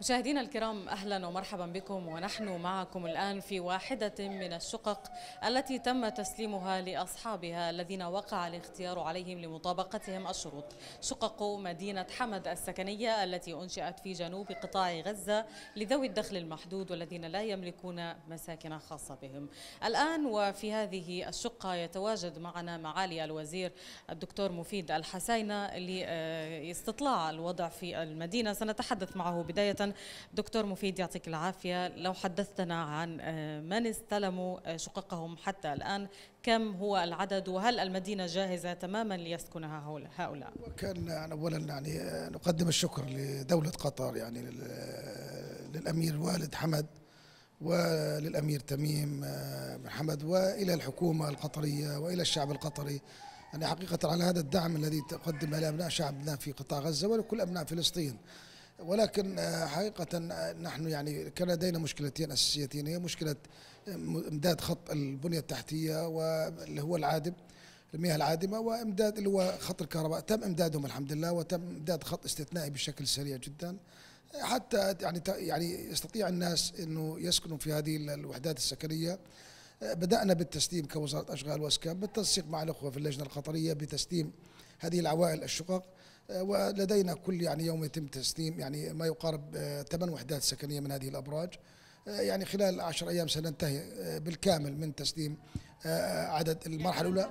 مشاهدينا الكرام اهلا ومرحبا بكم ونحن معكم الان في واحده من الشقق التي تم تسليمها لاصحابها الذين وقع الاختيار عليهم لمطابقتهم الشروط شقق مدينه حمد السكنيه التي انشئت في جنوب قطاع غزه لذوي الدخل المحدود والذين لا يملكون مساكن خاصه بهم الان وفي هذه الشقه يتواجد معنا معالي الوزير الدكتور مفيد الحسينه لاستطلاع الوضع في المدينه سنتحدث معه بدايه دكتور مفيد يعطيك العافيه لو حدثتنا عن آه، من استلموا آه، شققهم حتى الان كم هو العدد وهل المدينه جاهزه تماما ليسكنها هؤلاء كان اولا يعني آه، نقدم الشكر لدوله قطر يعني للامير والد حمد وللامير تميم بن حمد والى الحكومه القطريه والى الشعب القطري يعني حقيقة على هذا الدعم الذي تقدم لأبناء شعبنا في قطاع غزة ولكل أبناء فلسطين ولكن آه، حقيقة آه، نحن يعني كان لدينا مشكلتين أساسيتين هي مشكلة آه، إمداد خط البنية التحتية واللي هو العادم المياه العادمة وإمداد اللي هو خط الكهرباء تم إمدادهم الحمد لله وتم إمداد خط استثنائي بشكل سريع جدا حتى يعني يعني يستطيع الناس انه يسكنوا في هذه الوحدات السكنيه بدانا بالتسليم كوزاره اشغال واسكان بالتنسيق مع الاخوه في اللجنه القطريه بتسليم هذه العوائل الشقق ولدينا كل يعني يوم يتم تسليم يعني ما يقارب آه، ثمان وحدات سكنيه من هذه الابراج آه، يعني خلال 10 ايام سننتهي آه، بالكامل من تسليم عدد المرحله الاولى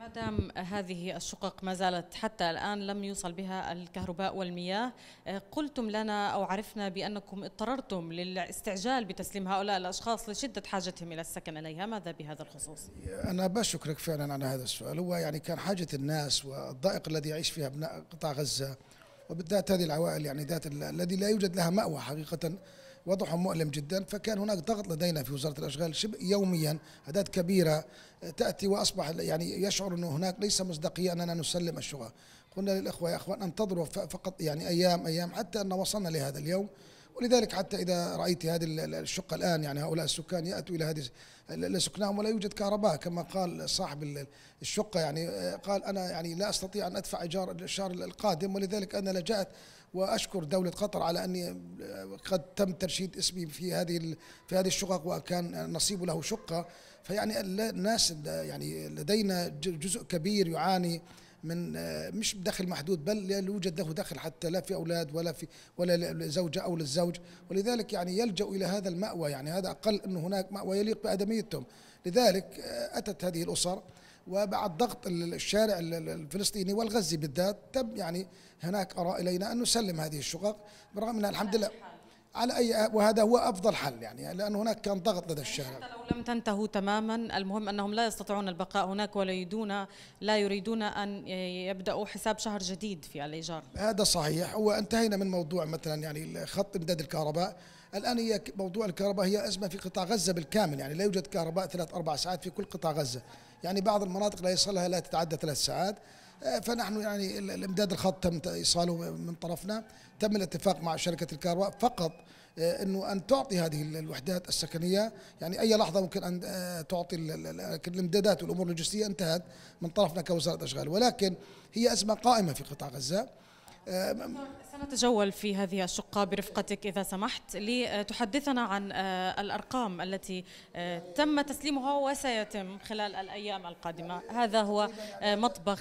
ما دام هذه الشقق ما زالت حتى الآن لم يوصل بها الكهرباء والمياه آه، قلتم لنا أو عرفنا بأنكم اضطررتم للاستعجال بتسليم هؤلاء الأشخاص لشدة حاجتهم إلى السكن إليها ماذا بهذا الخصوص؟ أنا بشكرك فعلا على هذا السؤال هو يعني كان حاجة الناس والضائق الذي يعيش فيها أبناء قطاع غزة وبالذات هذه العوائل يعني ذات الذي لا يوجد لها مأوى حقيقة وضعهم مؤلم جدا فكان هناك ضغط لدينا في وزاره الاشغال شبه يوميا اعداد كبيره تاتي واصبح يعني يشعر انه هناك ليس مصداقيه اننا نسلم الشغل قلنا للاخوه يا اخوان انتظروا فقط يعني ايام ايام حتى ان وصلنا لهذا اليوم ولذلك حتى اذا رايت هذه الشقه الان يعني هؤلاء السكان ياتوا الى هذه لسكنهم ولا يوجد كهرباء كما قال صاحب الشقه يعني قال انا يعني لا استطيع ان ادفع ايجار الشهر القادم ولذلك انا لجأت واشكر دوله قطر على اني قد تم ترشيد اسمي في هذه في هذه الشقق وكان نصيب له شقه فيعني الناس يعني لدينا جزء كبير يعاني من آه، مش بدخل محدود بل لا يوجد له دخل حتى لا في اولاد ولا في ولا زوجه او للزوج ولذلك يعني يلجا الى هذا الماوى يعني هذا اقل انه هناك ماوى يليق بادميتهم لذلك آه، اتت هذه الاسر وبعد ضغط الشارع الفلسطيني والغزي بالذات تم يعني هناك اراء الينا ان نسلم هذه الشقق بالرغم أن الحمد لله على أي وهذا هو أفضل حل يعني لأن هناك كان ضغط لدى الشارع حتى لو لم تنتهوا تماما المهم أنهم لا يستطيعون البقاء هناك ولا يريدون لا يريدون أن يبدأوا حساب شهر جديد في الإيجار هذا صحيح وانتهينا من موضوع مثلا يعني خط إمداد الكهرباء الآن هي موضوع الكهرباء هي أزمة في قطاع غزة بالكامل يعني لا يوجد كهرباء ثلاث أربع ساعات في كل قطاع غزة يعني بعض المناطق لا يصلها لا تتعدى ثلاث ساعات آه، فنحن يعني الامداد الخط تم ايصاله من طرفنا تم الاتفاق مع شركه الكهرباء فقط آه، انه ان تعطي هذه الوحدات السكنيه يعني اي لحظه ممكن ان آه، تعطي الامدادات والامور اللوجستيه انتهت من طرفنا كوزاره اشغال ولكن هي ازمه قائمه في قطاع غزه سنتجول في هذه الشقة برفقتك إذا سمحت لتحدثنا عن آه، الأرقام التي آه، تم تسليمها وسيتم خلال الأيام القادمة هذا هو آه، مطبخ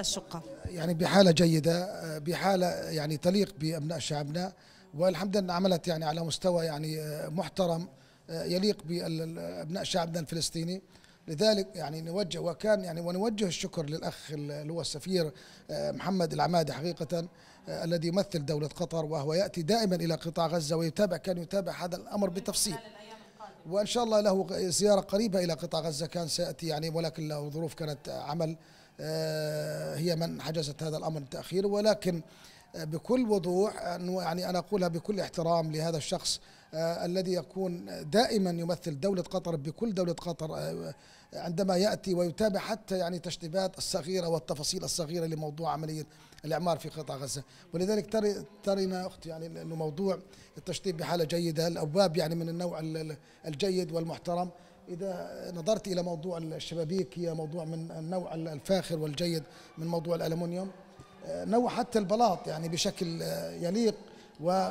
الشقة يعني بحالة جيدة بحالة يعني تليق بأبناء شعبنا والحمد لله عملت يعني على مستوى يعني محترم يليق بأبناء شعبنا الفلسطيني لذلك يعني نوجه وكان يعني ونوجه الشكر للاخ اللي هو السفير آه، محمد العمادي حقيقه آه، الذي يمثل دوله قطر وهو ياتي دائما الى قطاع غزه ويتابع كان يتابع هذا الامر بتفصيل وان شاء الله له زياره قريبه الى قطاع غزه كان سياتي يعني ولكن له ظروف كانت عمل آه، هي من حجزت هذا الامر التاخير ولكن بكل وضوح يعني انا اقولها بكل احترام لهذا الشخص آه، الذي يكون دائما يمثل دولة قطر بكل دولة قطر آه، آه، عندما يأتي ويتابع حتى يعني تشطيبات الصغيرة والتفاصيل الصغيرة لموضوع عملية الإعمار في قطاع غزة ولذلك تري ترينا أختي يعني أنه موضوع التشطيب بحالة جيدة الأبواب يعني من النوع الجيد والمحترم إذا نظرت إلى موضوع الشبابيك هي موضوع من النوع الفاخر والجيد من موضوع الألمنيوم نوع حتى البلاط يعني بشكل يليق و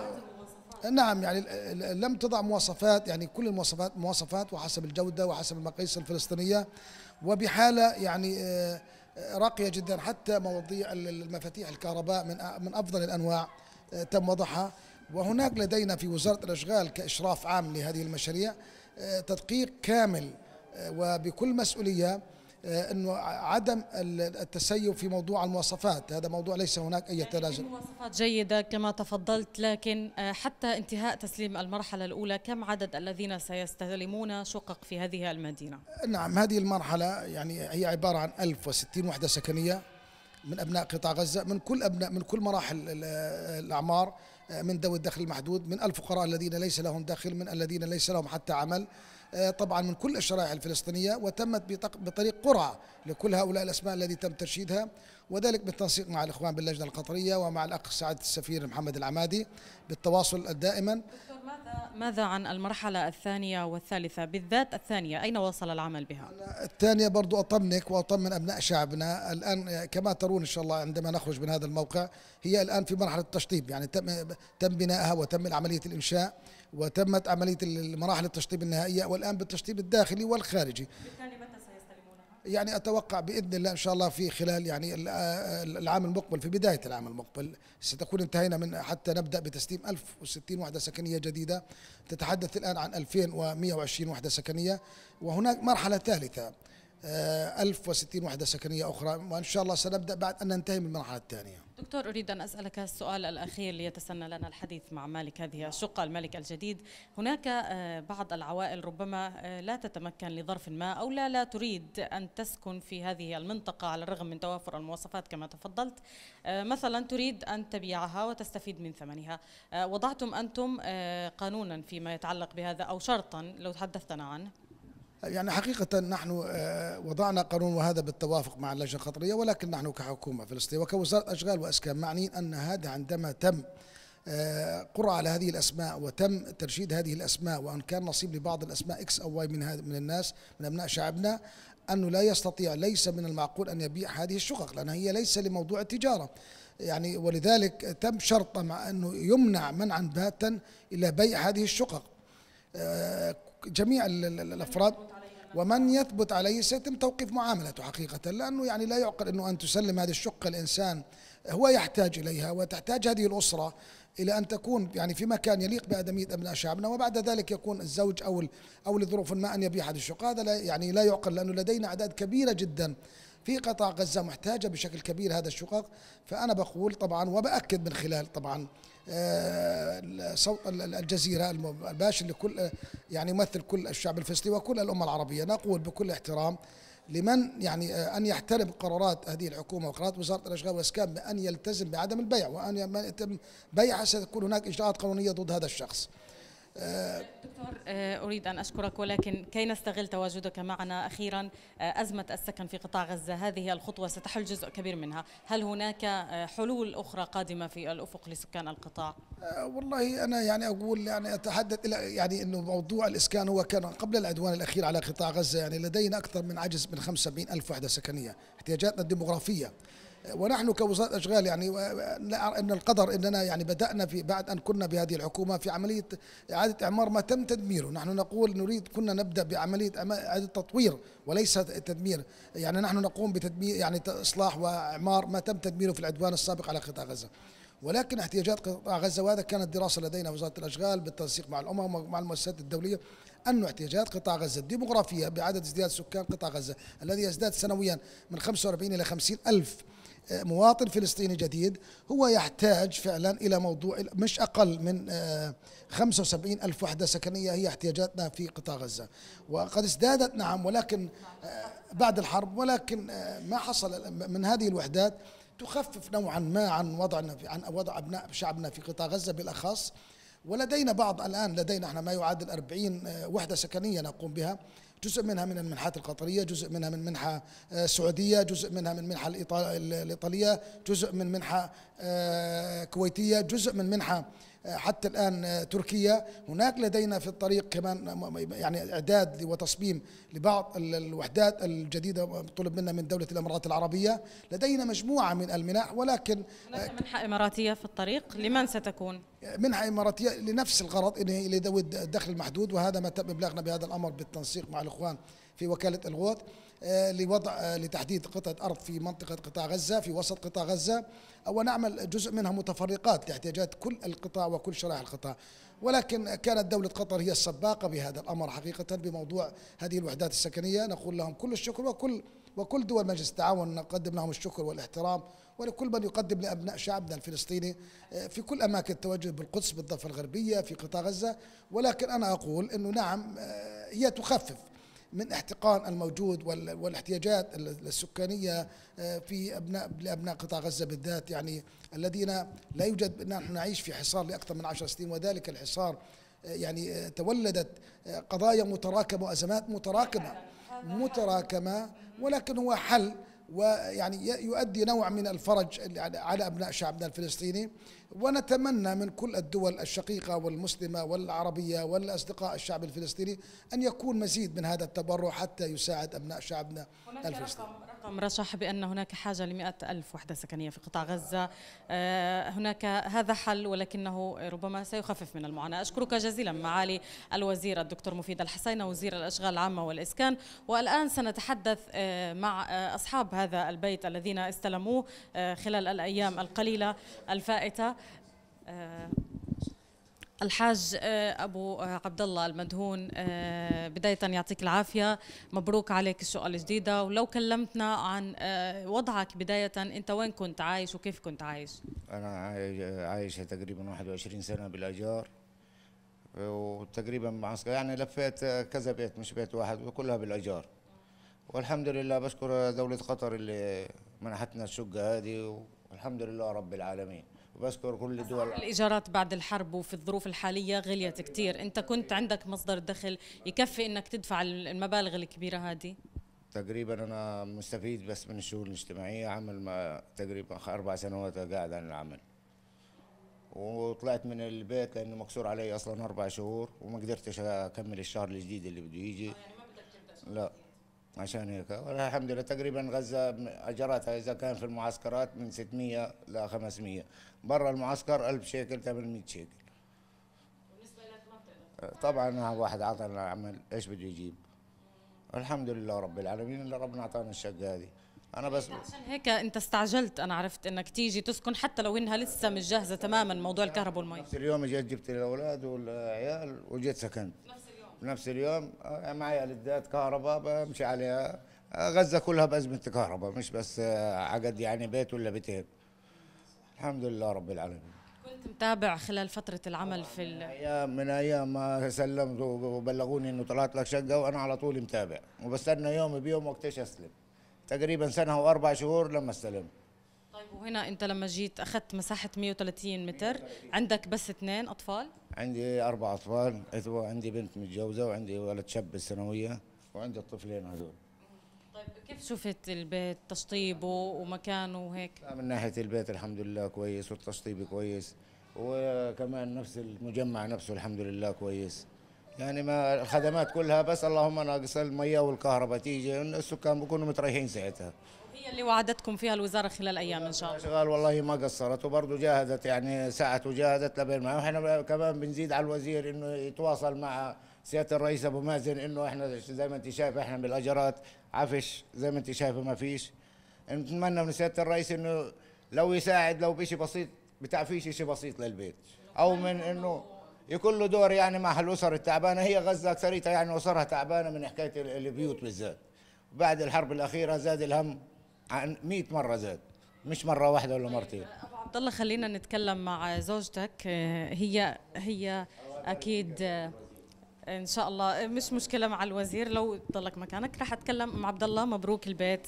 نعم يعني لم تضع مواصفات يعني كل المواصفات مواصفات وحسب الجودة وحسب المقاييس الفلسطينية وبحالة يعني آه، آه، راقية جدا حتى مواضيع المفاتيح الكهرباء من من أفضل الأنواع آه، تم وضعها وهناك لدينا في وزارة الأشغال كإشراف عام لهذه المشاريع تدقيق كامل وبكل مسؤولية آه، انه عدم التسيب في موضوع المواصفات هذا موضوع ليس هناك اي يعني تنازل مواصفات جيده كما تفضلت لكن آه، حتى انتهاء تسليم المرحله الاولى كم عدد الذين سيستلمون شقق في هذه المدينه نعم هذه المرحله يعني هي عباره عن 1060 وحده سكنيه من ابناء قطاع غزه من كل ابناء من كل مراحل الاعمار آه، من ذوي الدخل المحدود من الفقراء الذين ليس لهم دخل من الذين ليس لهم حتى عمل آه، طبعا من كل الشرائح الفلسطينية وتمت بطريق قرعة لكل هؤلاء الأسماء الذي تم ترشيدها وذلك بالتنسيق مع الإخوان باللجنة القطرية ومع الأخ سعادة السفير محمد العمادي بالتواصل دائما دكتور ماذا, ماذا عن المرحلة الثانية والثالثة بالذات الثانية أين وصل العمل بها؟ الثانية برضو أطمنك وأطمن أبناء شعبنا الآن كما ترون إن شاء الله عندما نخرج من هذا الموقع هي الآن في مرحلة التشطيب يعني تم, تم بنائها وتم عملية الإنشاء وتمت عملية المراحل التشطيب النهائية والآن بالتشطيب الداخلي والخارجي يعني اتوقع باذن الله ان شاء الله في خلال يعني آه، العام المقبل في بدايه العام المقبل ستكون انتهينا من حتى نبدا بتسليم 1060 وحده سكنيه جديده تتحدث الان عن 2120 وحده سكنيه وهناك مرحله ثالثه 1060 آه، وحدة سكنية أخرى وإن شاء الله سنبدأ بعد أن ننتهي من المرحلة الثانية دكتور أريد أن أسألك السؤال الأخير ليتسنى لنا الحديث مع مالك هذه الشقة الملك الجديد هناك آه، بعض العوائل ربما آه، لا تتمكن لظرف ما أو لا لا تريد أن تسكن في هذه المنطقة على الرغم من توافر المواصفات كما تفضلت مثلا تريد أن تبيعها وتستفيد من ثمنها وضعتم أنتم قانونا فيما يتعلق بهذا أو شرطا لو تحدثتنا عنه يعني حقيقة نحن آه، وضعنا قانون وهذا بالتوافق مع اللجنة القطرية ولكن نحن كحكومة فلسطينية وكوزارة أشغال وأسكان معنيين أن هذا عندما تم آه، قرعة على هذه الأسماء وتم ترشيد هذه الأسماء وأن كان نصيب لبعض الأسماء إكس أو واي من, من الناس من أبناء شعبنا أنه لا يستطيع ليس من المعقول أن يبيع هذه الشقق لأن هي ليس لموضوع التجارة يعني ولذلك تم شرطه مع أنه يمنع منعا باتا إلى بيع هذه الشقق آه، جميع الأفراد ومن يثبت عليه سيتم توقيف معاملته حقيقة لأنه يعني لا يعقل أنه أن تسلم هذه الشقة الإنسان هو يحتاج إليها وتحتاج هذه الأسرة إلى أن تكون يعني في مكان يليق بأدمية أبناء شعبنا وبعد ذلك يكون الزوج أو أو لظروف ما أن يبيع هذه الشقة هذا لا يعني لا يعقل لأنه لدينا أعداد كبيرة جدا في قطاع غزة محتاجة بشكل كبير هذا الشقق فأنا بقول طبعا وبأكد من خلال طبعا آه، صوت الجزيرة الباشا لكل يعني يمثل كل الشعب الفلسطيني وكل الأمة العربية نقول بكل احترام لمن يعني آه، أن يحترم قرارات هذه الحكومة وقرارات وزارة الأشغال والإسكان بأن يلتزم بعدم البيع وأن يتم بيعه ستكون هناك إجراءات قانونية ضد هذا الشخص دكتور آه، أريد أن أشكرك ولكن كي نستغل تواجدك معنا أخيرا آه، أزمة السكن في قطاع غزة هذه الخطوة ستحل جزء كبير منها هل هناك آه، حلول أخرى قادمة في الأفق لسكان القطاع؟ والله أنا يعني أقول يعني أتحدث إلى يعني أنه موضوع الإسكان هو كان قبل العدوان الأخير على قطاع غزة يعني لدينا أكثر من عجز من 75 ألف وحدة سكنية احتياجاتنا الديمغرافية ونحن كوزاره اشغال يعني ان القدر اننا يعني بدانا في بعد ان كنا بهذه الحكومه في عمليه اعاده اعمار ما تم تدميره، نحن نقول نريد كنا نبدا بعمليه اعاده تطوير وليس تدمير، يعني نحن نقوم بتدمير يعني اصلاح واعمار ما تم تدميره في العدوان السابق على قطاع غزه. ولكن احتياجات قطاع غزه وهذا كانت دراسه لدينا وزاره الاشغال بالتنسيق مع الامم ومع المؤسسات الدوليه أن احتياجات قطاع غزة الديمغرافية بعدد ازدياد سكان قطاع غزة الذي يزداد سنويا من 45 إلى 50 ألف مواطن فلسطيني جديد هو يحتاج فعلا إلى موضوع مش أقل من 75 آه، ألف وحدة سكنية هي احتياجاتنا في قطاع غزة وقد ازدادت نعم ولكن آه، بعد الحرب ولكن آه، ما حصل من هذه الوحدات تخفف نوعا ما عن وضعنا عن وضع أبناء شعبنا في قطاع غزة بالأخص ولدينا بعض الآن لدينا احنا ما يعادل 40 وحدة سكنية نقوم بها جزء منها من المنحات القطرية جزء منها من منحة آه، سعودية جزء منها من منحة الإيطالية جزء من منحة آه، كويتية جزء من منحة حتى الآن آه، تركيا هناك لدينا في الطريق كمان يعني إعداد وتصميم لبعض الوحدات الجديدة طلب منا من دولة الإمارات العربية لدينا مجموعة من المنح ولكن آه، هناك منحة إماراتية في الطريق لمن ستكون؟ منحة إماراتية لنفس الغرض إنه لذوي الدخل المحدود وهذا ما تم إبلاغنا بهذا الأمر بالتنسيق مع الإخوان في وكالة الغوث آه، لوضع آه، لتحديد قطعة أرض في منطقة قطاع غزة في وسط قطاع غزة ونعمل جزء منها متفرقات لاحتياجات كل القطاع وكل شرائح القطاع ولكن كانت دولة قطر هي السباقة بهذا الأمر حقيقة بموضوع هذه الوحدات السكنية نقول لهم كل الشكر وكل وكل دول مجلس التعاون نقدم لهم الشكر والاحترام ولكل من يقدم لابناء شعبنا الفلسطيني آه، في كل اماكن التواجد بالقدس بالضفه الغربيه في قطاع غزه ولكن انا اقول انه نعم هي تخفف من احتقان الموجود والاحتياجات السكانيه آه، في ابناء لابناء قطاع غزه بالذات يعني الذين لا يوجد نحن نعيش في حصار لاكثر من عشر سنين وذلك الحصار آه، يعني آه، تولدت قضايا متراكمه وازمات متراكمه متراكمه ولكن هو حل ويعني يؤدي نوع من الفرج على أبناء شعبنا الفلسطيني ونتمنى من كل الدول الشقيقة والمسلمة والعربية والأصدقاء الشعب الفلسطيني أن يكون مزيد من هذا التبرع حتى يساعد أبناء شعبنا الفلسطيني الرقم رشح بأن هناك حاجة لمئة ألف وحدة سكنية في قطاع غزة آه، هناك هذا حل ولكنه ربما سيخفف من المعاناة أشكرك جزيلا معالي الوزير الدكتور مفيد الحسينة وزير الأشغال العامة والإسكان والآن سنتحدث آه، مع آه، أصحاب هذا البيت الذين استلموه خلال الأيام القليلة الفائتة الحاج آه، ابو آه، عبد الله المدهون آه، بدايه يعطيك العافيه مبروك عليك الشقه الجديده ولو كلمتنا عن وضعك بدايه انت وين كنت عايش وكيف كنت عايش انا عايش تقريبا 21 سنه بالاجار وتقريبا معسكر يعني لفيت كذا بيت مش بيت واحد وكلها بالاجار والحمد لله بشكر دوله قطر اللي منحتنا الشقه هذه والحمد لله رب العالمين وبشكر كل دول الإيجارات بعد الحرب وفي الظروف الحالية غليت كثير أنت كنت عندك مصدر دخل يكفي أنك تدفع المبالغ الكبيرة هذه تقريبا أنا مستفيد بس من الشؤون الاجتماعية عمل ما تقريبا أربع سنوات قاعد عن العمل وطلعت من البيت لأنه مكسور علي أصلا أربع شهور وما قدرتش أكمل الشهر الجديد اللي بده يجي آه، يعني لا عشان هيك الحمد لله تقريبا غزه اجراتها اذا كان في المعسكرات من 600 ل 500 برا المعسكر 1000 شيكل 800 شيكل بالنسبه لك ما طبعا واحد عطانا العمل ايش بده يجيب الحمد لله رب العالمين اللي ربنا اعطانا الشقه هذه انا بس يعني عشان هيك انت استعجلت انا عرفت انك تيجي تسكن حتى لو انها لسه مش جاهزه تماما موضوع الكهرباء والمي نفس اليوم جيت جبت الاولاد والعيال وجيت سكنت نفس بنفس اليوم آه، معي لدات كهرباء بمشي عليها آه، غزه كلها بازمه كهرباء مش بس آه، عقد يعني بيت ولا بيتين الحمد لله رب العالمين كنت متابع خلال فترة العمل في ال... من أيام من أيام ما سلمت وبلغوني إنه طلعت لك شقة وأنا على طول متابع وبستنى يوم بيوم وقتش أستلم تقريبا سنة وأربع شهور لما استلمت طيب وهنا أنت لما جيت أخذت مساحة 130 متر 130. عندك بس اثنين أطفال؟ عندي أربع أطفال إذوة عندي بنت متجوزة وعندي ولد شاب بالثانوية وعندي الطفلين هذول طيب كيف شفت البيت تشطيبه ومكانه وهيك؟ من ناحية البيت الحمد لله كويس والتشطيب كويس وكمان نفس المجمع نفسه الحمد لله كويس يعني ما الخدمات كلها بس اللهم ناقص المياه والكهرباء تيجي السكان بيكونوا متريحين ساعتها العمليه اللي وعدتكم فيها الوزاره خلال ايام ان شاء الله الاشغال والله ما قصرت وبرضه جاهدت يعني سعت وجاهدت لبين ما احنا كمان بنزيد على الوزير انه يتواصل مع سياده الرئيس ابو مازن انه احنا زي ما انت شايف احنا بالاجرات عفش زي ما انت شايفه ما فيش نتمنى من سياده الرئيس انه لو يساعد لو بشيء بسيط بتعفيش شيء بسيط للبيت او من انه يكون له دور يعني مع الاسر التعبانه هي غزه اكثريتها يعني اسرها تعبانه من حكايه البيوت بالذات بعد الحرب الاخيره زاد الهم عن 100 مره زاد مش مره واحده ولا مرتين ابو عبد الله خلينا نتكلم مع زوجتك هي هي اكيد ان شاء الله مش مشكله مع الوزير لو ضلك مكانك راح اتكلم مع عبد الله مبروك البيت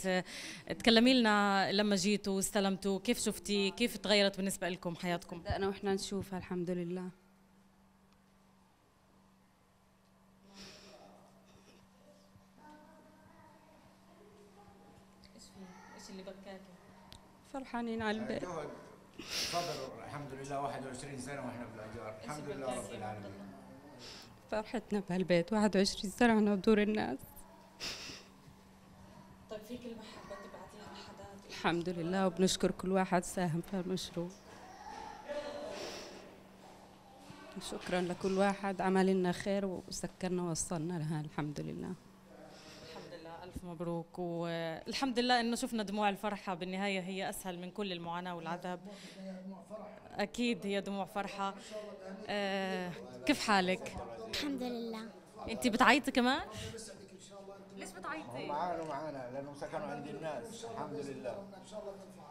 تكلمي لنا لما جيتوا واستلمتوا كيف شفتي كيف تغيرت بالنسبه لكم حياتكم انا واحنا نشوفها الحمد لله الناس اللي بكاكي فرحانين على يعني البيت فضل الحمد لله 21 سنه واحنا بالاجار الحمد لله رب العالمين فرحتنا بهالبيت 21 سنه واحنا بدور الناس طيب في كلمه حابه تبعتيها لحدا الحمد لله وبنشكر كل واحد ساهم في المشروع شكرا لكل واحد عمل لنا خير وسكرنا ووصلنا لها الحمد لله ألف مبروك والحمد لله إنه شفنا دموع الفرحة بالنهاية هي أسهل من كل المعاناة والعذاب أكيد هي دموع فرحة آه كيف حالك؟ الحمد لله أنت بتعيطي كمان؟ ليش بتعيطي؟ معانا معانا لأنه سكنوا عند الناس الحمد لله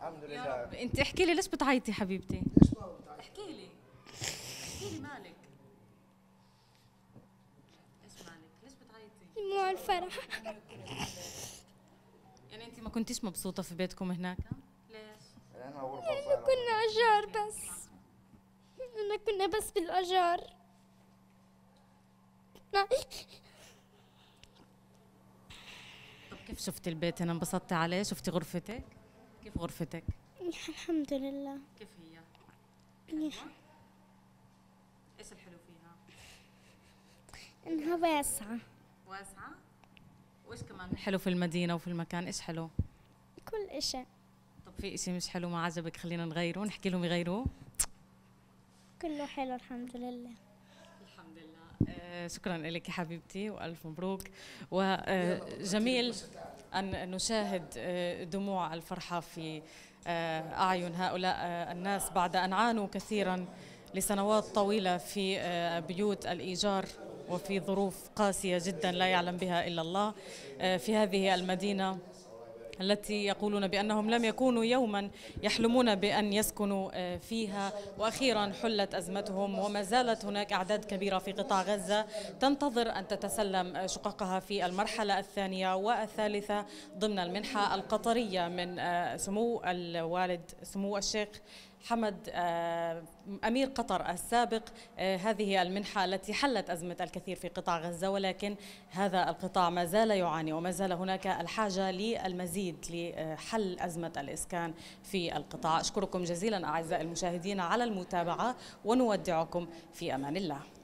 الحمد لله أنت احكي لي ليش بتعيطي حبيبتي؟ احكي لي احكي لي مالك دموع الفرح ما كنتيش مبسوطه في بيتكم هناك ليش انا غرفه لانه يعني كنا اجار بس أنا كنا بس بالاجار طب كيف شفتي البيت هنا انبسطتي عليه شفتي غرفتك كيف غرفتك الحمد لله كيف هي ايش الحلو فيها انها واسعه واسعه وايش كمان حلو في المدينه وفي المكان ايش حلو كل شيء طب في شيء مش حلو ما عجبك خلينا نغيره نحكي لهم يغيروه كله حلو الحمد لله الحمد لله آه شكرا لك يا حبيبتي والف مبروك وجميل آه، ان نشاهد آه، دموع الفرحه في آه، اعين هؤلاء الناس بعد ان عانوا كثيرا لسنوات طويله في بيوت الايجار وفي ظروف قاسية جدا لا يعلم بها إلا الله آه، في هذه المدينة التي يقولون بأنهم لم يكونوا يوما يحلمون بأن يسكنوا آه، فيها وأخيرا حلت أزمتهم وما زالت هناك أعداد كبيرة في قطاع غزة تنتظر أن تتسلم آه، شققها في المرحلة الثانية والثالثة ضمن المنحة القطرية من سمو الوالد سمو الشيخ حمد آه، أمير قطر السابق آه، هذه المنحة التي حلت أزمة الكثير في قطاع غزة ولكن هذا القطاع ما زال يعاني وما زال هناك الحاجة للمزيد لحل أزمة الإسكان في القطاع أشكركم جزيلا أعزائي المشاهدين على المتابعة ونودعكم في أمان الله